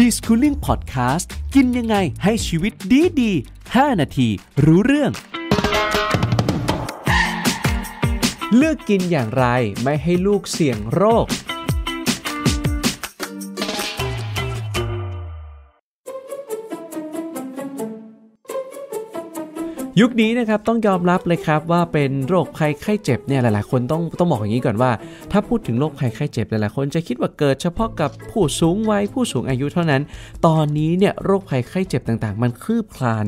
ดีสคูลิ่งพอดแคสต์กินยังไงให้ชีวิตดีดี5นาทีรู้เรื่อง เลือกกินอย่างไรไม่ให้ลูกเสี่ยงโรคยุคนี้นะครับ ต้องยอมรับเลยครับ ว่าเป็นโรคภัยไข้เจ็บเนี่ยหลาย ๆ คนต้องต้องบอกอย่างนี้ก่อนว่า ถ้าพูดถึงโรคภัยไข้เจ็บหลาย ๆ คนจะคิดว่าเกิดเฉพาะกับผู้สูงวัยผู้สูงอายุเท่านั้น ตอนนี้เนี่ยโรคภัยไข้เจ็บต่าง ๆ มันคืบคลาน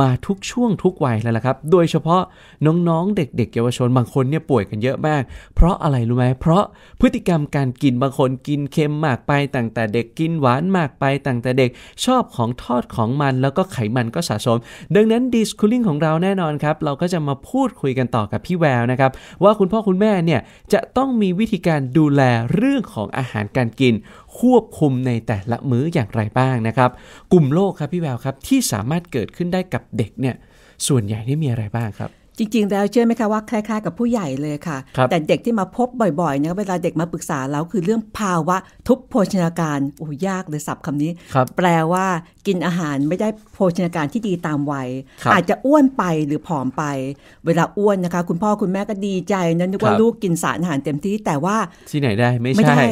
มาทุกช่วงทุกวัยแล้วละครับโดยเฉพาะน้อง ๆ เด็ก ๆ เยาวชนบางคนเนี่ยป่วยกันเยอะมากเพราะอะไรรู้ไหมเพราะพฤติกรรมการกินบางคนกินเค็มมากไปตั้งแต่เด็กกินหวานมากไปตั้งแต่เด็กชอบของทอดของมันแล้วก็ไขมันก็สะสม ดังนั้นดิสคูลิ่งของเราราแน่นอนครับเราก็จะมาพูดคุยกันต่อกับพี่แววนะครับ ว่าคุณพ่อคุณแม่เนี่ยจะต้องมีวิธีการดูแลเรื่องของอาหารการกิน ควบคุมในแต่ละมื้ออย่างไรบ้างนะครับ กลุ่มโรคครับพี่แววครับที่สามารถเกิดขึ้นได้กับเด็กเนี่ยส่วนใหญ่ที่มีอะไรบ้างครับจริง ๆ แล้วเชื่อไหมคะว่า คล้ายๆกับผู้ใหญ่เลยค่ะคแต่เด็กที่มาพบบ่อยๆเนี่ยเวลาเด็กมาปรึกษาเรา คือเรื่องภาวะทุพโภชนาการโอ้ยากเลยศัพท์คำนี้ แปลว่ากินอาหารไม่ได้โภชนาการที่ดีตามวัยอาจจะอ้วนไปหรือผอมไป เวลาอ้วนนะคะ คุณพ่อคุณแม่ก็ดีใจนะนึกว่าลูกกินสารอาหารเต็มที่แต่ว่าที่ไหนได้ไม่ใช่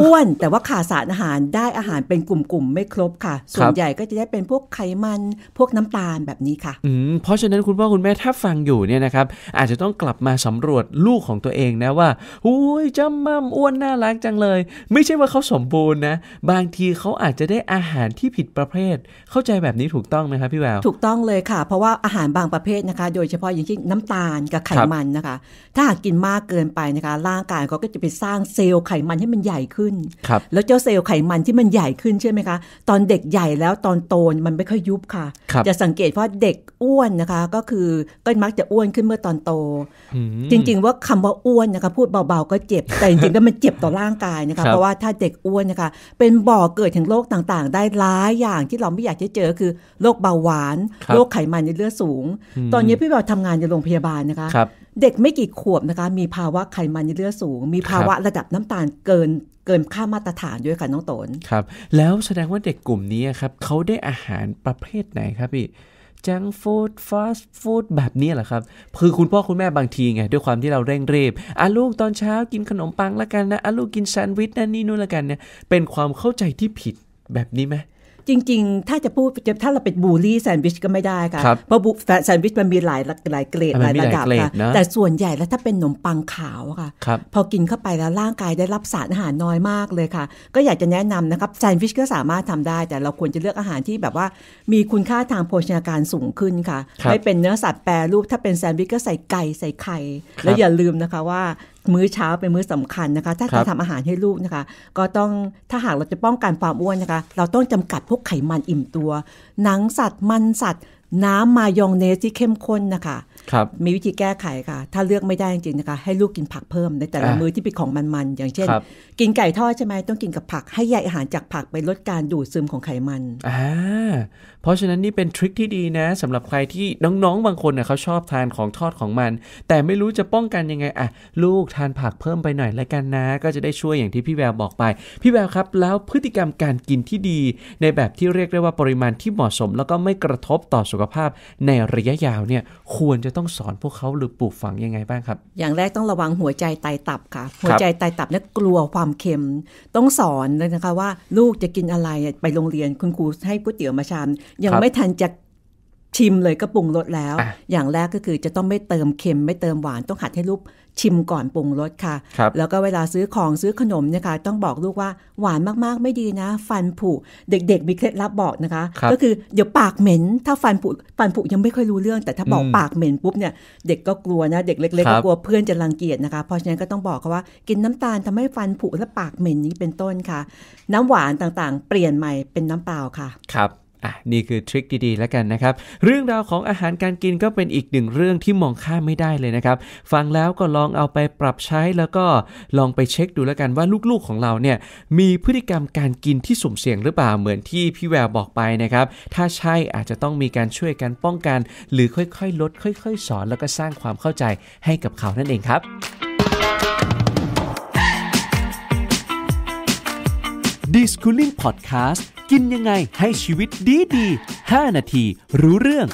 อ้วน แต่ว่าขาดสารอาหารได้อาหารเป็นกลุ่มๆไม่ครบค่ะ ส่วนใหญ่ก็จะได้เป็นพวกไขมันพวกน้ำตาลแบบนี้ค่ะเพราะฉะนั้นคุณพ่อคุณแม่ถ้าฟังอยู่เนี่ยนะครับอาจจะต้องกลับมาสำรวจลูกของตัวเองนะว่าหุยจำมั่มอ้วนน่ารักจังเลย ไม่ใช่ว่าเขาสมบูรณ์นะบางทีเขาอาจจะได้อาหารที่ผิดประเภท เข้าใจแบบนี้ถูกต้องไหมครับพี่แววถูกต้องเลยค่ะ เพราะว่าอาหารบางประเภทนะคะ โดยเฉพาะอย่างเช่น้ำตาลกับไขมันนะคะ ถ้าหากกินมากเกินไปนะคะร่างกายเขาก็จะไปสร้างเซลล์ไขมันให้มันใหญ่ขึ้น แล้วเจ้าเซลล์ไขมันที่มันใหญ่ขึ้นใช่ไหมคะตอนเด็กใหญ่แล้วตอนโตมันไม่ค่อยยุบค่ะ จะสังเกตว่าเด็กอ้วนนะคะก็คือก็มักจะอ้วนขึ้นเมื่อตอนโต จริง ๆว่าคำว่าอ้วนนะคะพูดเบาๆก็เจ็บ แต่จริงๆแล้วมันเจ็บต่อร่างกายนะคะเพราะว่าถ้าเด็กอ้วนนะคะเป็นบ่อเกิดถึงโรคต่างๆ ได้หลายอย่างที่เราไม่อยากจะเจอคือโรคเบาหวานโรคไขมันในเลือดสูง ตอนนี้พี่เบาทำงานในโรงพยาบาลนะคะเด็กไม่กี่ขวบนะคะมีภาวะไขมันในเลือดสูง มีภาวะระดับน้ำตาลเกินเกินค่ามาตรฐานด้วยค่ะน้องตนครับ แล้วแสดงว่าเด็กกลุ่มนี้ครับเขาได้อาหารประเภทไหนครับพี่จังฟู้ดฟาสต์ฟู้ดแบบนี้แหละครับ คือคุณพ่อ คุณแม่บางทีไง ด้วยความที่เราเร่งรีบอ่ะลูกตอนเช้ากินขนมปังละกันนะอ่ะลูกกินแซนด์วิชนั่นนี่นู่นละกันเนี่ย เป็นความเข้าใจที่ผิดแบบนี้ไหมจริงๆ ถ้าจะพูดถ้าเราเป็นบูลลี่แซนด์วิชก็ไม่ได้ค่ะเพราะบแซนด์วิชมันมีหลายหลายเกรดหลายระดับค่ะแต่ส่วนใหญ่แล้วถ้าเป็นขนมปังขาวค่ะ พอกินเข้าไปแล้วร่างกายได้รับสารอาหารน้อยมากเลยค่ะก็อยากจะแนะนำนะครับแซนด์วิชก็สามารถทำได้ แต่เราควรจะเลือกอาหารที่แบบว่ามีคุณค่าทางโภชนาการสูงขึ้นค่ะไม่เป็นเนื้อสัตว์แปรรูปถ้าเป็นแซนด์วิชก็ใส่ไก่ใส่ไข่แล้วอย่าลืมนะคะว่ามื้อเช้าเป็นมื้อสำคัญนะคะ ถ้าจะทำอาหารให้ลูกนะคะ ก็ต้อง ถ้าหากเราจะป้องกันความอ้วนนะคะ เราต้องจำกัดพวกไขมันอิ่มตัวหนังสัตว์ มันสัตว์ น้ำมายองเนสที่เข้มข้นนะคะมีวิธีแก้ไขค่ะ ถ้าเลือกไม่ได้จริงๆนะคะ ให้ลูกกินผักเพิ่มในแต่ละมื้อที่เป็นของมันๆอย่างเช่น กินไก่ทอดใช่ไหมต้องกินกับผัก ให้ใยอาหารจากผักไปลดการดูดซึมของไขมันอ่าเพราะฉะนั้นนี่เป็นทริคที่ดีนะสำหรับใครที่น้อง ๆบางคนเน่ยเขาชอบทานของทอดของมัน แต่ไม่รู้จะป้องกันยังไงอ่ะ ลูกทานผักเพิ่มไปหน่อยละกันนะ ก็จะได้ช่วยอย่างที่พี่แววบอกไป พี่แววครับ แล้วพฤติกรรมการกินที่ดีในแบบที่เรียกได้ว่าปริมาณที่เหมาะสม แล้วก็ไม่กระทบต่อสุขภาพในระยะยาวเนี่ยควรจะต้องต้องสอนพวกเขาหรือปลูกฝังยังไงบ้างครับ อย่างแรกต้องระวังหัวใจไตตับค่ะ หัวใจไตตับเนี่ยกลัวความเค็ม ต้องสอนนะคะว่าลูกจะกินอะไรไปโรงเรียน คุณครูให้ก๋วยเตี๋ยวมาชาม ยังไม่ทันจะชิมเลยก็ปรุงรสแล้ว อย่างแรกก็คือจะต้องไม่เติมเค็มไม่เติมหวานต้องหัดให้ลูกชิมก่อนปรุงรสค่ะคแล้วก็เวลาซื้อของซื้อขนมนะคะต้องบอกลูกว่าหวานมากๆ ไม่ดีนะ ฟันผุเด็กๆมีเคล็ดลับบอกนะคะคก็คือเดี๋ยวปากเหม็นถ้าฟันผุฟันผุยังไม่ค่อยรู้เรื่องแต่ถ้าบอกปากเหม็นปุ๊บเนี่ยเด็กก็กลัวนะ เด็กเล็กๆก็กลัวเพื่อนจะรังเกียจนะคะเพราะฉะนั้นก็ต้องบอกเขาว่ากินน้ำตาลทำให้ฟันผุและปากเหม็นนี้เป็นต้นค่ะ น้ำหวานต่างๆ เปลี่ยนใหม่เป็นน้ำเปล่าค่ะครับอ่ะนี่คือทริคดีๆแล้วกันนะครับเรื่องราวของอาหารการกินก็เป็นอีกหนึ่งเรื่องที่มองข้ามไม่ได้เลยนะครับ ฟังแล้วก็ลองเอาไปปรับใช้แล้วก็ลองไปเช็คดูแล้วกันว่าลูกๆของเราเนี่ยมีพฤติกรรมการกินที่สุ่มเสี่ยงหรือเปล่าเหมือนที่พี่แววบอกไปนะครับถ้าใช่อาจจะต้องมีการช่วยกันป้องกัน หรือค่อยๆ ลด ค่อย ๆ สอนแล้วก็สร้างความเข้าใจให้กับเขานั่นเองครับดิสคูลิ่งพอดแคสต์กินยังไงให้ชีวิตดีดี5นาทีรู้เรื่อง